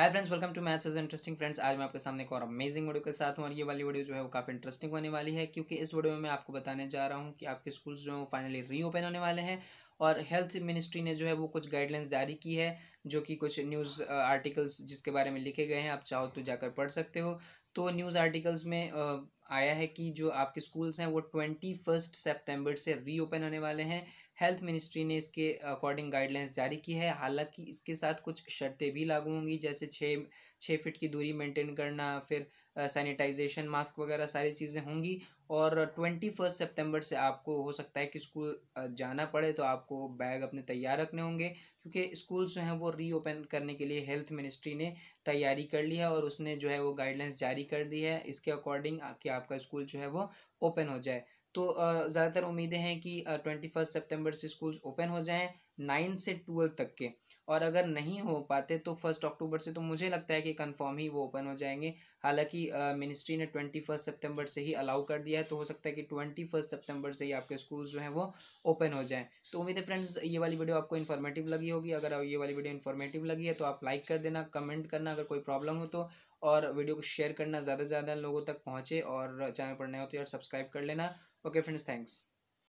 hi friends welcome to maths is interesting friends आज मैं आपके सामने एक और अमेजिंग वीडियो के साथ हूँ और ये वाली वीडियो जो है वो काफ़ी इंटरेस्टिंग होने वाली है क्योंकि इस वीडियो में मैं आपको बताने जा रहा हूँ कि आपके स्कूल्स जो हैं फाइनली रीओपन होने वाले हैं और हेल्थ मिनिस्ट्री ने जो है वो कुछ गाइडलाइंस जारी की है जो कि कुछ न्यूज़ आर्टिकल्स uh, जिसके बारे में लिखे गए हैं आप चाहो तो जाकर पढ़ सकते हो तो न्यूज़ आर्टिकल्स में uh, आया है कि जो आपके स्कूल्स हैं वो ट्वेंटी फर्स्ट सेप्टेम्बर से रीओपन होने वाले हैं हेल्थ मिनिस्ट्री ने इसके अकॉर्डिंग गाइडलाइंस जारी की है हालांकि इसके साथ कुछ शर्तें भी लागू होंगी जैसे छः छः फिट की दूरी मेंटेन करना फिर सैनिटाइजेशन मास्क वगैरह सारी चीज़ें होंगी और ट्वेंटी फर्स्ट सेप्टेम्बर से आपको हो सकता है कि स्कूल जाना पड़े तो आपको बैग अपने तैयार रखने होंगे क्योंकि स्कूल्स जो हैं वो रीओपन करने के लिए हेल्थ मिनिस्ट्री ने तैयारी कर ली है और उसने जो है वो गाइडलाइंस जारी कर दी है इसके अकॉर्डिंग कि आपका स्कूल जो है वो ओपन हो जाए तो ज़्यादातर उम्मीदें हैं कि ट्वेंटी फर्स्ट सेप्टेम्बर से स्कूल्स ओपन हो जाएं नाइन से ट्वेल्व तक के और अगर नहीं हो पाते तो फर्स्ट अक्टूबर से तो मुझे लगता है कि कंफर्म ही वो ओपन हो जाएंगे हालांकि मिनिस्ट्री ने ट्वेंटी फर्स्ट सेप्टेम्बर से ही अलाउ कर दिया है तो हो सकता है कि ट्वेंटी फर्स्ट सेप्टेम्बर से ही आपके स्कूल जो हैं वो ओपन हो जाएँ तो उम्मीद है फ्रेंड्स ये वाली वीडियो आपको इन्फॉर्मेटिव लगी होगी अगर ये वाली वीडियो इन्फॉर्मेटिव लगी है तो आप लाइक कर देना कमेंट करना अगर कोई प्रॉब्लम हो तो और वीडियो को शेयर करना ज़्यादा से ज़्यादा लोगों तक पहुँचे और चैनल पर नए होते तो हैं और सब्सक्राइब कर लेना ओके फ्रेंड्स थैंक्स